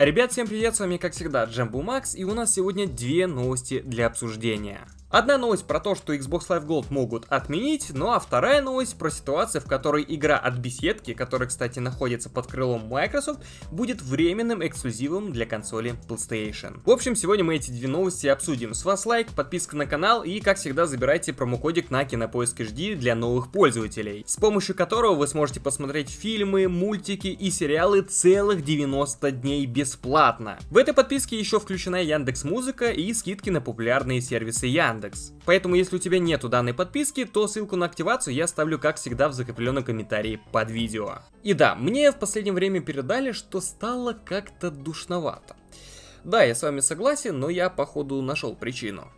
Ребят, всем привет, с вами как всегда Джамбу Макс, и у нас сегодня две новости для обсуждения. Одна новость про то, что Xbox Live Gold могут отменить, ну а вторая новость про ситуацию, в которой игра от беседки, которая, кстати, находится под крылом Microsoft, будет временным эксклюзивом для консоли PlayStation. В общем, сегодня мы эти две новости обсудим. С вас лайк, подписка на канал и, как всегда, забирайте промокодик на Кинопоиск HD для новых пользователей, с помощью которого вы сможете посмотреть фильмы, мультики и сериалы целых 90 дней бесплатно. В этой подписке еще включена Яндекс Музыка и скидки на популярные сервисы Яндекс. Яндекс. Поэтому, если у тебя нету данной подписки, то ссылку на активацию я оставлю, как всегда, в закрепленном комментарии под видео. И да, мне в последнее время передали, что стало как-то душновато. Да, я с вами согласен, но я, походу, нашел причину.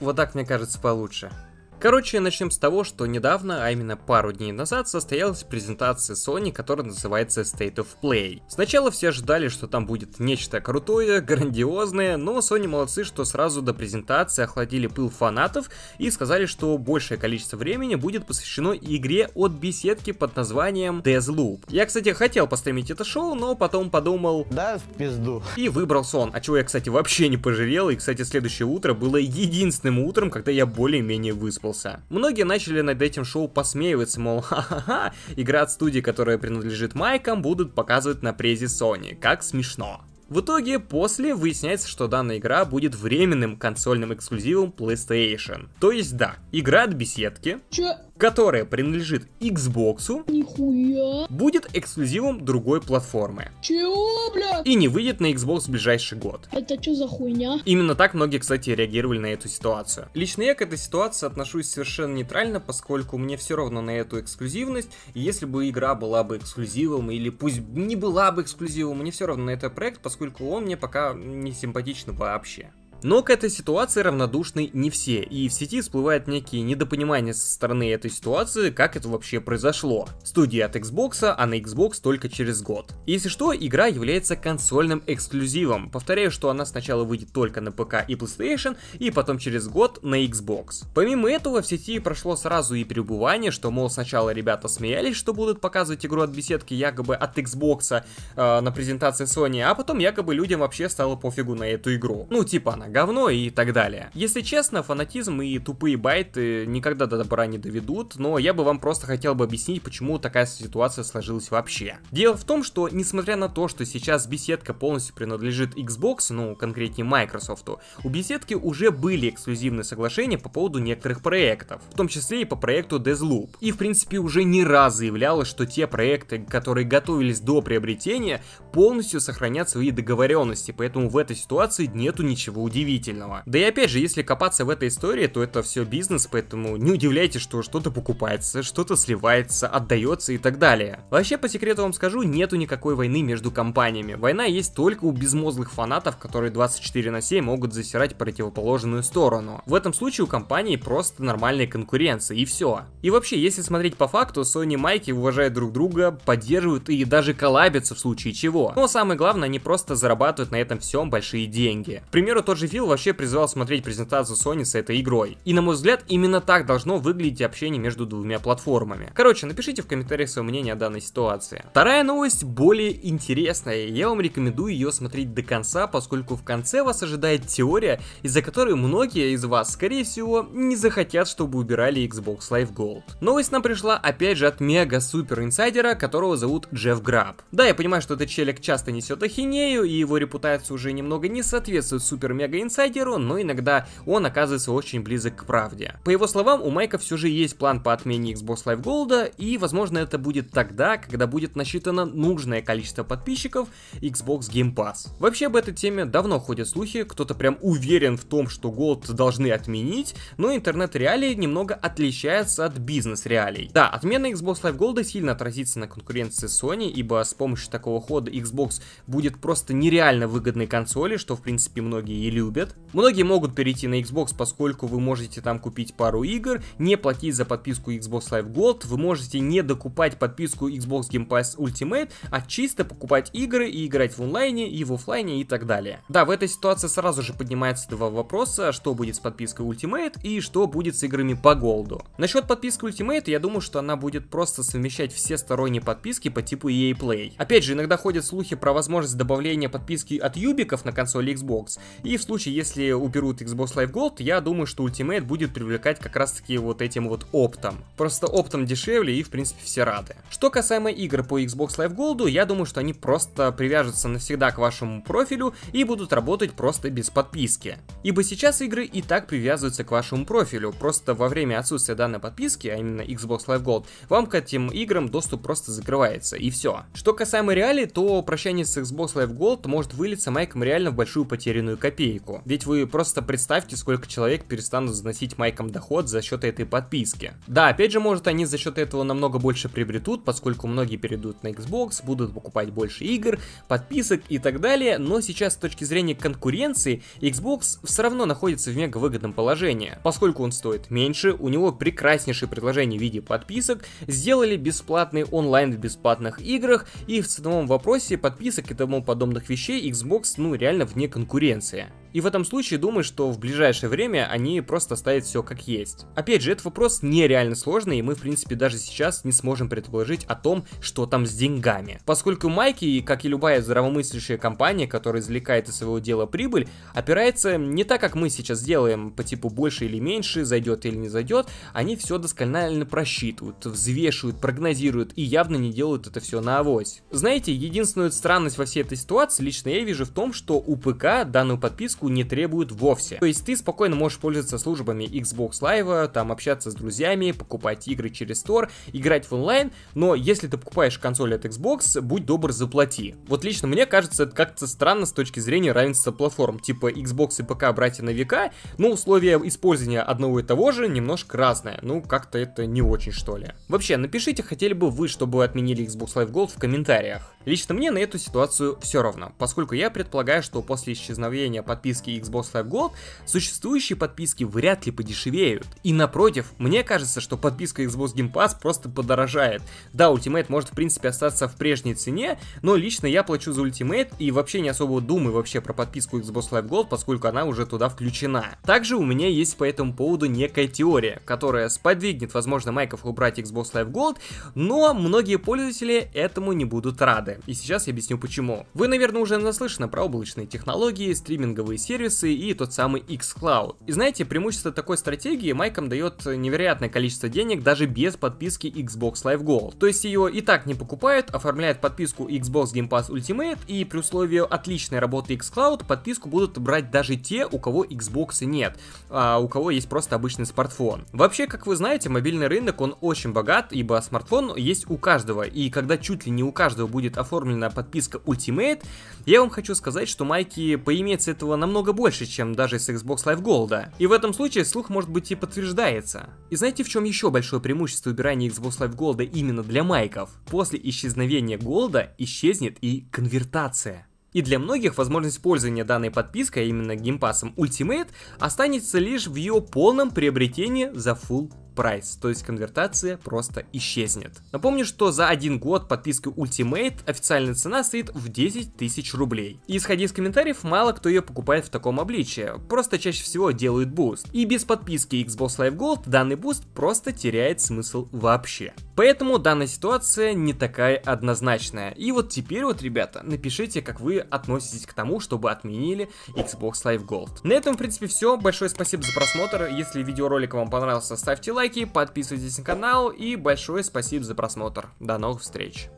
Вот так, мне кажется, получше. Короче, начнем с того, что недавно, а именно пару дней назад, состоялась презентация Sony, которая называется State of Play. Сначала все ожидали, что там будет нечто крутое, грандиозное, но Sony молодцы, что сразу до презентации охладили пыл фанатов и сказали, что большее количество времени будет посвящено игре от беседки под названием Deathloop. Я, кстати, хотел постримить это шоу, но потом подумал... Да, в пизду. И выбрал сон, а чего я, кстати, вообще не пожалел, и, кстати, следующее утро было единственным утром, когда я более-менее выспал рассыпался. Многие начали над этим шоу посмеиваться, мол, ха-ха-ха, игра от студии, которая принадлежит Майкам, будут показывать на презе Sony, как смешно. В итоге, после выясняется, что данная игра будет временным консольным эксклюзивом PlayStation. То есть, да, игра от беседки. Чё? которая принадлежит Xbox, Нихуя. будет эксклюзивом другой платформы. Чего, блядь? И не выйдет на Xbox в ближайший год. Это что за хуйня? Именно так многие, кстати, реагировали на эту ситуацию. Лично я к этой ситуации отношусь совершенно нейтрально, поскольку мне все равно на эту эксклюзивность. если бы игра была бы эксклюзивом, или пусть не была бы эксклюзивом, мне все равно на этот проект, поскольку он мне пока не симпатичен вообще. Но к этой ситуации равнодушны не все, и в сети всплывают некие недопонимания со стороны этой ситуации, как это вообще произошло. Студия от Xbox, а на Xbox только через год. Если что, игра является консольным эксклюзивом. Повторяю, что она сначала выйдет только на ПК и PlayStation, и потом через год на Xbox. Помимо этого, в сети прошло сразу и перебывание, что, мол, сначала ребята смеялись, что будут показывать игру от беседки якобы от Xbox э, на презентации Sony, а потом якобы людям вообще стало пофигу на эту игру. Ну, типа она говно и так далее. Если честно, фанатизм и тупые байты никогда до добра не доведут, но я бы вам просто хотел бы объяснить, почему такая ситуация сложилась вообще. Дело в том, что несмотря на то, что сейчас беседка полностью принадлежит Xbox, ну конкретнее Microsoft, у беседки уже были эксклюзивные соглашения по поводу некоторых проектов, в том числе и по проекту Deathloop. И в принципе уже не раз заявлялось, что те проекты, которые готовились до приобретения, полностью сохранят свои договоренности, поэтому в этой ситуации нету ничего удивительного удивительного. Да и опять же, если копаться в этой истории, то это все бизнес, поэтому не удивляйтесь, что что-то покупается, что-то сливается, отдается и так далее. Вообще, по секрету вам скажу, нету никакой войны между компаниями. Война есть только у безмозглых фанатов, которые 24 на 7 могут засирать противоположную сторону. В этом случае у компании просто нормальная конкуренция, и все. И вообще, если смотреть по факту, Sony и Майки уважают друг друга, поддерживают и даже коллабятся в случае чего. Но самое главное, они просто зарабатывают на этом всем большие деньги. К примеру, тот же Фил вообще призывал смотреть презентацию Sony с этой игрой. И на мой взгляд, именно так должно выглядеть общение между двумя платформами. Короче, напишите в комментариях свое мнение о данной ситуации. Вторая новость более интересная, и я вам рекомендую ее смотреть до конца, поскольку в конце вас ожидает теория, из-за которой многие из вас, скорее всего, не захотят, чтобы убирали Xbox Live Gold. Новость нам пришла опять же от мега супер инсайдера, которого зовут Джефф Граб. Да, я понимаю, что этот челик часто несет ахинею, и его репутация уже немного не соответствует супер мега инсайдеру, но иногда он оказывается очень близок к правде. По его словам, у Майка все же есть план по отмене Xbox Live Gold, и, возможно, это будет тогда, когда будет насчитано нужное количество подписчиков Xbox Game Pass. Вообще об этой теме давно ходят слухи, кто-то прям уверен в том, что Gold должны отменить, но интернет-реалии немного отличаются от бизнес-реалий. Да, отмена Xbox Live Gold сильно отразится на конкуренции Sony, ибо с помощью такого хода Xbox будет просто нереально выгодной консоли, что в принципе многие или любят. Многие могут перейти на Xbox, поскольку вы можете там купить пару игр, не платить за подписку Xbox Live Gold, вы можете не докупать подписку Xbox Game Pass Ultimate, а чисто покупать игры и играть в онлайне и в офлайне и так далее. Да, в этой ситуации сразу же поднимается два вопроса, что будет с подпиской Ultimate и что будет с играми по голду. Насчет подписки Ultimate, я думаю, что она будет просто совмещать все сторонние подписки по типу EA Play. Опять же, иногда ходят слухи про возможность добавления подписки от юбиков на консоли Xbox, и в случае случае, если уберут Xbox Live Gold, я думаю, что Ultimate будет привлекать как раз таки вот этим вот оптом. Просто оптом дешевле и, в принципе, все рады. Что касаемо игр по Xbox Live Gold, я думаю, что они просто привяжутся навсегда к вашему профилю и будут работать просто без подписки. Ибо сейчас игры и так привязываются к вашему профилю, просто во время отсутствия данной подписки, а именно Xbox Live Gold, вам к этим играм доступ просто закрывается, и все. Что касаемо реалий, то прощание с Xbox Live Gold может вылиться Майком реально в большую потерянную копейку подписчику. Ведь вы просто представьте, сколько человек перестанут заносить майкам доход за счет этой подписки. Да, опять же, может они за счет этого намного больше приобретут, поскольку многие перейдут на Xbox, будут покупать больше игр, подписок и так далее, но сейчас с точки зрения конкуренции Xbox все равно находится в мега выгодном положении. Поскольку он стоит меньше, у него прекраснейшие предложения в виде подписок, сделали бесплатный онлайн в бесплатных играх и в ценовом вопросе подписок и тому подобных вещей Xbox ну реально вне конкуренции. И в этом случае думаю, что в ближайшее время они просто оставят все как есть. Опять же, этот вопрос нереально сложный, и мы, в принципе, даже сейчас не сможем предположить о том, что там с деньгами. Поскольку Майки, как и любая здравомыслящая компания, которая извлекает из своего дела прибыль, опирается не так, как мы сейчас делаем, по типу больше или меньше, зайдет или не зайдет, они все досконально просчитывают, взвешивают, прогнозируют и явно не делают это все на авось. Знаете, единственную странность во всей этой ситуации лично я вижу в том, что у ПК данную подписку подписку не требуют вовсе. То есть ты спокойно можешь пользоваться службами Xbox Live, там общаться с друзьями, покупать игры через Store, играть в онлайн, но если ты покупаешь консоль от Xbox, будь добр, заплати. Вот лично мне кажется, это как-то странно с точки зрения равенства платформ, типа Xbox и ПК братья на века, но условия использования одного и того же немножко разные, ну как-то это не очень что ли. Вообще, напишите, хотели бы вы, чтобы отменили Xbox Live Gold в комментариях. Лично мне на эту ситуацию все равно, поскольку я предполагаю, что после исчезновения подписки подписки Xbox Live Gold, существующие подписки вряд ли подешевеют. И напротив, мне кажется, что подписка Xbox Game Pass просто подорожает. Да, Ultimate может в принципе остаться в прежней цене, но лично я плачу за Ultimate и вообще не особо думаю вообще про подписку Xbox Live Gold, поскольку она уже туда включена. Также у меня есть по этому поводу некая теория, которая сподвигнет, возможно, Майков убрать Xbox Live Gold, но многие пользователи этому не будут рады. И сейчас я объясню почему. Вы, наверное, уже наслышаны про облачные технологии, стриминговые цифровые сервисы и тот самый xCloud. И знаете, преимущество такой стратегии Майкам дает невероятное количество денег даже без подписки Xbox Live Gold. То есть ее и так не покупают, оформляют подписку Xbox Game Pass Ultimate и при условии отличной работы xCloud подписку будут брать даже те, у кого Xbox нет, а у кого есть просто обычный смартфон. Вообще, как вы знаете, мобильный рынок, он очень богат, ибо смартфон есть у каждого, и когда чуть ли не у каждого будет оформлена подписка Ultimate, я вам хочу сказать, что майки поимеют с этого намного намного больше, чем даже с Xbox Live Gold. И в этом случае слух может быть и подтверждается. И знаете, в чем еще большое преимущество убирания Xbox Live Gold именно для майков? После исчезновения Голда исчезнет и конвертация. И для многих возможность пользования данной подпиской, а именно геймпасом Ultimate, останется лишь в ее полном приобретении за full price, то есть конвертация просто исчезнет. Напомню, что за один год подписки Ultimate официальная цена стоит в 10 тысяч рублей. И исходя из комментариев, мало кто ее покупает в таком обличии, просто чаще всего делают буст. И без подписки Xbox Live Gold данный буст просто теряет смысл вообще. Поэтому данная ситуация не такая однозначная. И вот теперь вот, ребята, напишите, как вы относитесь к тому, чтобы отменили Xbox Live Gold. На этом, в принципе, все. Большое спасибо за просмотр. Если видеоролик вам понравился, ставьте лайк лайки, подписывайтесь на канал и большое спасибо за просмотр. До новых встреч!